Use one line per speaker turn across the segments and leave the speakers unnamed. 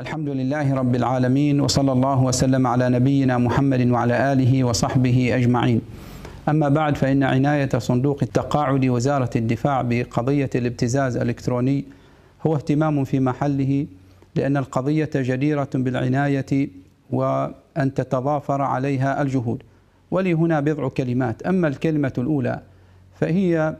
الحمد لله رب العالمين وصلى الله وسلم على نبينا محمد وعلى اله وصحبه اجمعين. اما بعد فان عنايه صندوق التقاعد وزاره الدفاع بقضيه الابتزاز الالكتروني هو اهتمام في محله لان القضيه جديره بالعنايه وان تتضافر عليها الجهود. ولي هنا بضع كلمات، اما الكلمه الاولى فهي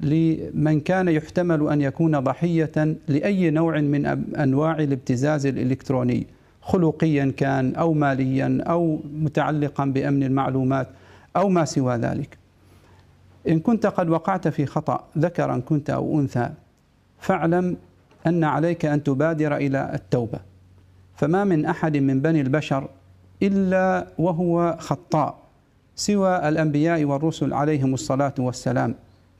لمن كان يحتمل أن يكون ضحية لأي نوع من أنواع الابتزاز الإلكتروني خلقيا كان أو ماليا أو متعلقا بأمن المعلومات أو ما سوى ذلك إن كنت قد وقعت في خطأ ذكرا كنت أو أنثى فاعلم أن عليك أن تبادر إلى التوبة فما من أحد من بني البشر إلا وهو خطاء سوى الأنبياء والرسل عليهم الصلاة والسلام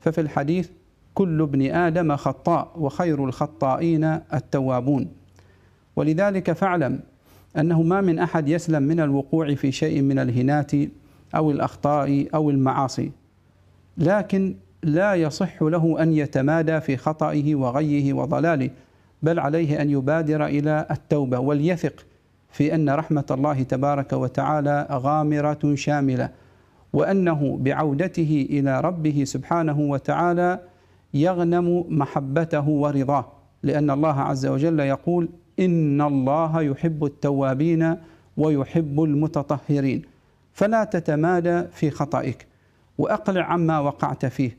ففي الحديث كل ابن آدم خطاء وخير الخطائين التوابون ولذلك فاعلم أنه ما من أحد يسلم من الوقوع في شيء من الهنات أو الأخطاء أو المعاصي لكن لا يصح له أن يتمادى في خطئه وغيه وضلاله بل عليه أن يبادر إلى التوبة وليثق في أن رحمة الله تبارك وتعالى غامرة شاملة وانه بعودته الى ربه سبحانه وتعالى يغنم محبته ورضاه لان الله عز وجل يقول ان الله يحب التوابين ويحب المتطهرين فلا تتمادى في خطئك واقلع عما وقعت فيه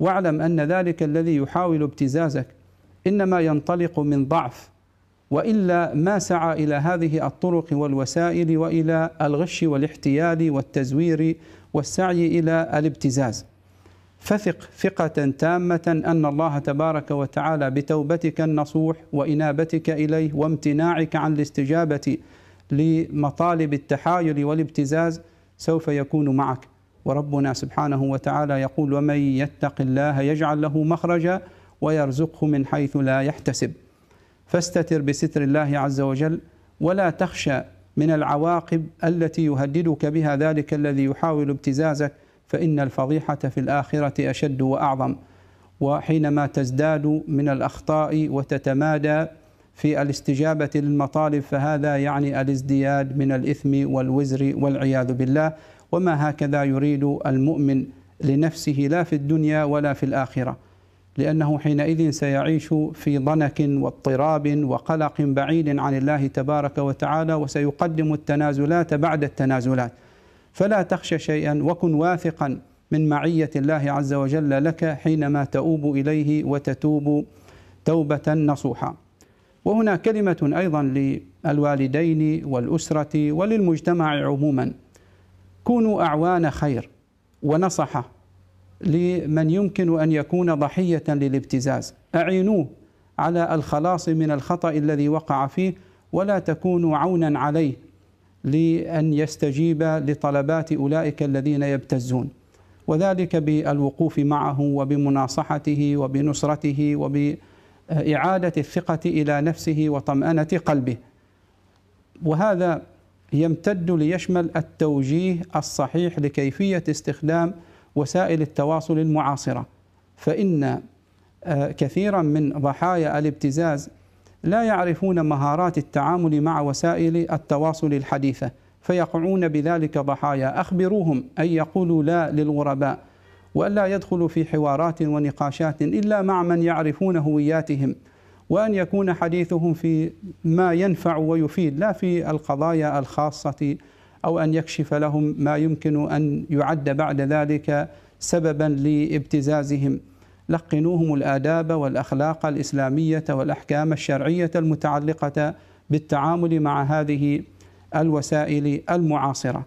واعلم ان ذلك الذي يحاول ابتزازك انما ينطلق من ضعف والا ما سعى الى هذه الطرق والوسائل والى الغش والاحتيال والتزوير والسعي الى الابتزاز فثق ثقه تامه ان الله تبارك وتعالى بتوبتك النصوح وانابتك اليه وامتناعك عن الاستجابه لمطالب التحايل والابتزاز سوف يكون معك وربنا سبحانه وتعالى يقول ومن يتق الله يجعل له مخرجا ويرزقه من حيث لا يحتسب فاستتر بستر الله عز وجل ولا تخشى من العواقب التي يهددك بها ذلك الذي يحاول ابتزازك فإن الفضيحة في الآخرة أشد وأعظم وحينما تزداد من الأخطاء وتتمادى في الاستجابة للمطالب فهذا يعني الازدياد من الإثم والوزر والعياذ بالله وما هكذا يريد المؤمن لنفسه لا في الدنيا ولا في الآخرة لأنه حينئذ سيعيش في ضنك واضطراب وقلق بعيد عن الله تبارك وتعالى وسيقدم التنازلات بعد التنازلات فلا تخشى شيئا وكن واثقا من معية الله عز وجل لك حينما تؤوب إليه وتتوب توبة نصوحا وهنا كلمة أيضا للوالدين والأسرة وللمجتمع عموما كونوا أعوان خير ونصحه لمن يمكن ان يكون ضحيه للابتزاز اعينوه على الخلاص من الخطا الذي وقع فيه ولا تكونوا عونا عليه لان يستجيب لطلبات اولئك الذين يبتزون وذلك بالوقوف معه وبمناصحته وبنصرته وبإعادة الثقة إلى نفسه وطمأنة قلبه وهذا يمتد ليشمل التوجيه الصحيح لكيفية استخدام وسائل التواصل المعاصرة فإن آه، كثيرا من ضحايا الابتزاز لا يعرفون مهارات التعامل مع وسائل التواصل الحديثة فيقعون بذلك ضحايا أخبروهم أن يقولوا لا للغرباء وألا يدخلوا في حوارات ونقاشات إلا مع من يعرفون هوياتهم وأن يكون حديثهم في ما ينفع ويفيد لا في القضايا الخاصة أو أن يكشف لهم ما يمكن أن يعد بعد ذلك سببا لابتزازهم لقنوهم الآداب والأخلاق الإسلامية والأحكام الشرعية المتعلقة بالتعامل مع هذه الوسائل المعاصرة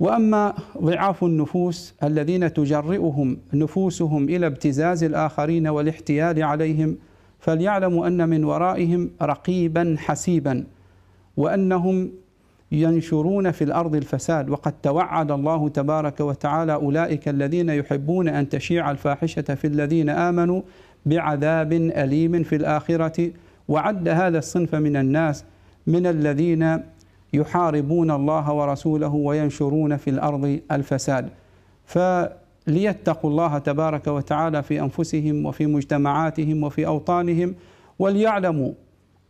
واما ضعاف النفوس الذين تجرئهم نفوسهم الى ابتزاز الاخرين والاحتيال عليهم فليعلموا ان من ورائهم رقيبا حسيبا وانهم ينشرون في الارض الفساد وقد توعد الله تبارك وتعالى اولئك الذين يحبون ان تشيع الفاحشه في الذين امنوا بعذاب اليم في الاخره وعد هذا الصنف من الناس من الذين يحاربون الله ورسوله وينشرون في الارض الفساد فليتقوا الله تبارك وتعالى في انفسهم وفي مجتمعاتهم وفي اوطانهم وليعلموا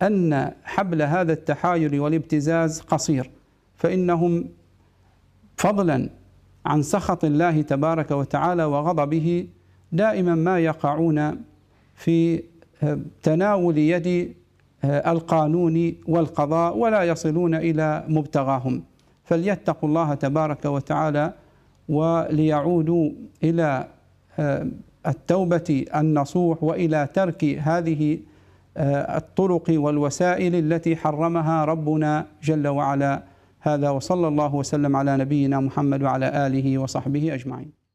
أن حبل هذا التحايل والابتزاز قصير فإنهم فضلا عن سخط الله تبارك وتعالى وغضبه دائما ما يقعون في آه، تناول يد آه، القانون والقضاء ولا يصلون الى مبتغاهم فليتقوا الله تبارك وتعالى وليعودوا الى آه، التوبه النصوح والى ترك هذه آه، الطرق والوسائل التي حرمها ربنا جل وعلا هذا وصلى الله وسلم على نبينا محمد وعلى اله وصحبه اجمعين